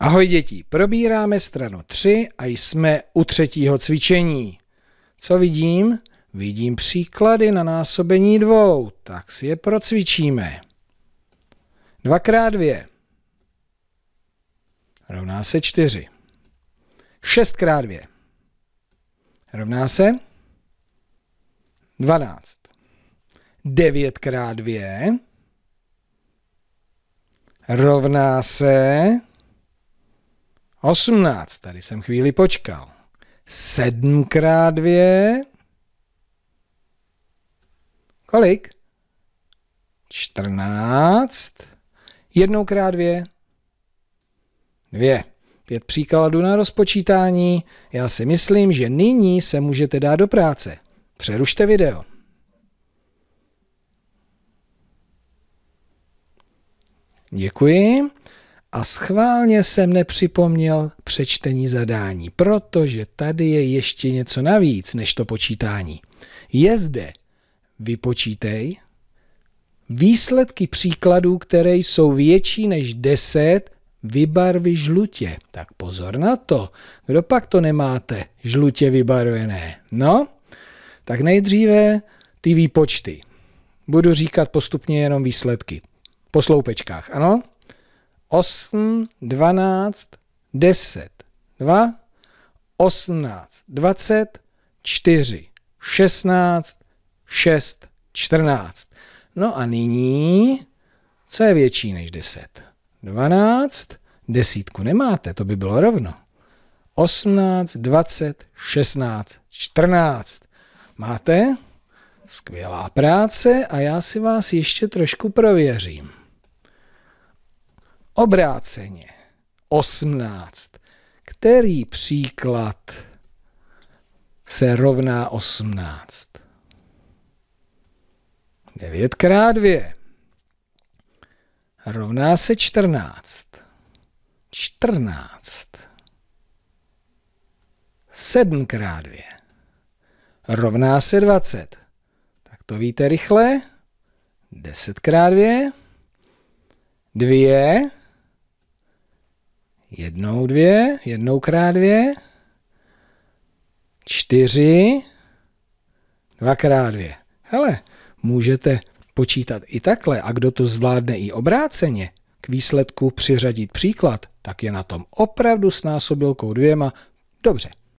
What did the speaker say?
Ahoj děti, probíráme stranu 3 a jsme u třetího cvičení. Co vidím? Vidím příklady na násobení dvou, tak si je procvičíme. 2 x 2 rovná se 4. 6 x 2 rovná se 12. 9 x 2 rovná se 18, tady jsem chvíli počkal. 7 krát 2. Kolik? 14. Jednou krát 2. 2. Pět příkladů na rozpočítání. Já si myslím, že nyní se můžete dát do práce. Přerušte video. Děkuji a schválně jsem nepřipomněl přečtení zadání, protože tady je ještě něco navíc než to počítání. Je zde vypočítej výsledky příkladů, které jsou větší než 10 vybarvy žlutě. Tak pozor na to, kdo pak to nemáte žlutě vybarvené? No, tak nejdříve ty výpočty. Budu říkat postupně jenom výsledky. Po sloupečkách, ano? 8, 12, 10, 2, 18, 20, 4, 16, 6, 14. No a nyní, co je větší než 10? 12, desítku nemáte, to by bylo rovno. 18, 20, 16, 14. Máte? Skvělá práce a já si vás ještě trošku prověřím obráceně. 18. Který příklad se rovná 18? 9 krát 2 rovná se 14. 14. 7 krát 2 rovná se 20. Tak to víte rychle. 10 krát 2. 2 Jednou dvě, jednou krát dvě, čtyři, dvakrát dvě. Hele, můžete počítat i takhle a kdo to zvládne i obráceně, k výsledku přiřadit příklad, tak je na tom opravdu s násobilkou dvěma dobře.